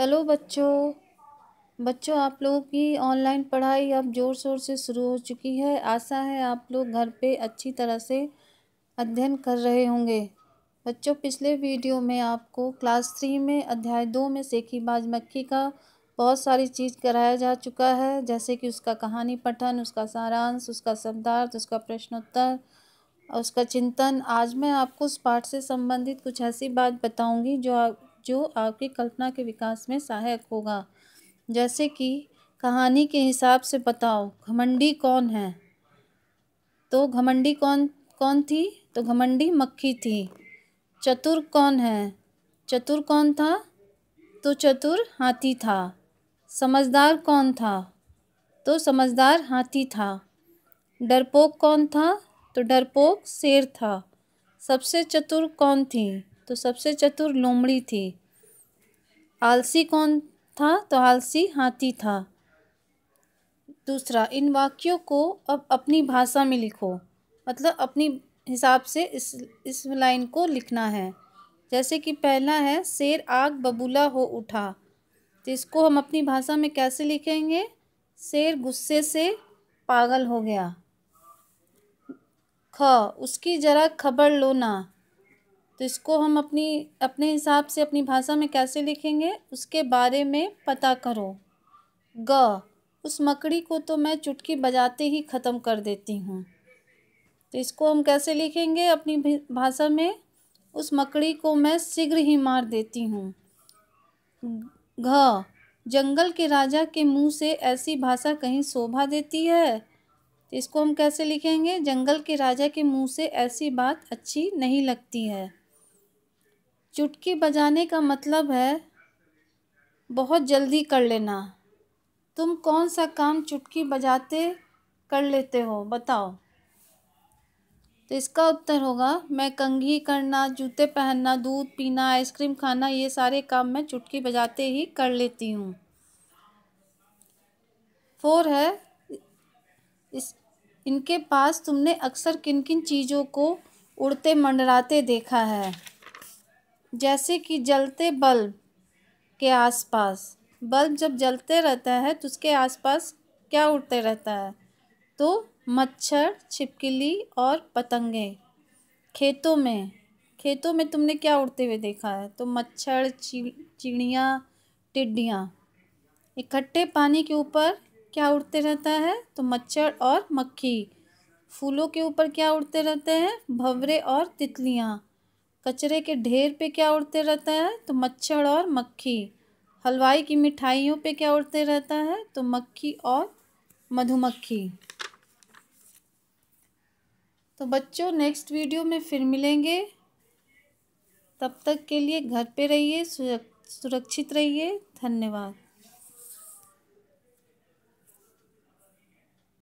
hello बच्चों बच्चों आप लोगों की ऑनलाइन पढ़ाई अब ज़ोर शोर से शुरू हो चुकी है आशा है आप लोग घर पे अच्छी तरह से अध्ययन कर रहे होंगे बच्चों पिछले वीडियो में आपको क्लास थ्री में अध्याय दो में सेखी बाज मक्खी का बहुत सारी चीज़ कराया जा चुका है जैसे कि उसका कहानी पठन उसका सारांश उसका शब्दार्थ उसका प्रश्नोत्तर उसका चिंतन आज मैं आपको उस पाठ से संबंधित कुछ ऐसी बात बताऊंगी जो आप जो आपकी कल्पना के विकास में सहायक होगा जैसे कि कहानी के हिसाब से बताओ घमंडी कौन है तो घमंडी कौन कौन थी तो घमंडी मक्खी थी चतुर कौन है चतुर कौन था तो चतुर हाथी था समझदार कौन था तो समझदार हाथी था डरपोक कौन था तो डरपोक शेर था सबसे चतुर कौन थी तो सबसे चतुर लोमड़ी थी आलसी कौन था तो आलसी हाथी था दूसरा इन वाक्यों को अब अपनी भाषा में लिखो मतलब अपनी हिसाब से इस इस लाइन को लिखना है जैसे कि पहला है शेर आग बबूला हो उठा तो इसको हम अपनी भाषा में कैसे लिखेंगे शेर गुस्से से पागल हो गया ख उसकी ज़रा खबर लो ना तो इसको हम अपनी अपने हिसाब से अपनी भाषा में कैसे लिखेंगे उसके बारे में पता करो ग उस मकड़ी को तो मैं चुटकी बजाते ही ख़त्म कर देती हूँ तो इसको हम कैसे लिखेंगे अपनी भाषा में उस मकड़ी को मैं शीघ्र ही मार देती हूँ घ जंगल के राजा के मुंह से ऐसी भाषा कहीं शोभा देती है तो इसको हम कैसे लिखेंगे जंगल के राजा के मुंह से ऐसी बात अच्छी नहीं लगती है चुटकी बजाने का मतलब है बहुत जल्दी कर लेना तुम कौन सा काम चुटकी बजाते कर लेते हो बताओ तो इसका उत्तर होगा मैं कंघी करना जूते पहनना दूध पीना आइसक्रीम खाना ये सारे काम मैं चुटकी बजाते ही कर लेती हूँ फोर है इस इनके पास तुमने अक्सर किन किन चीज़ों को उड़ते मंडराते देखा है जैसे कि जलते बल्ब के आसपास बल्ब जब जलते रहता है तो उसके आसपास क्या उड़ते रहता है तो मच्छर छिपकली और पतंगे खेतों में खेतों में तुमने क्या उड़ते हुए देखा है तो मच्छर चिड़िया टिड्डियाँ इकट्ठे पानी के ऊपर क्या उड़ते रहता है तो मच्छर और मक्खी फूलों के ऊपर क्या उड़ते रहते हैं भंवरे और तितलियाँ कचरे के ढेर पे क्या उड़ते रहता है तो मच्छर और मक्खी हलवाई की मिठाइयों पे क्या उड़ते रहता है तो मक्खी और मधुमक्खी तो बच्चों नेक्स्ट वीडियो में फिर मिलेंगे तब तक के लिए घर पे रहिए सुरक्षित रहिए धन्यवाद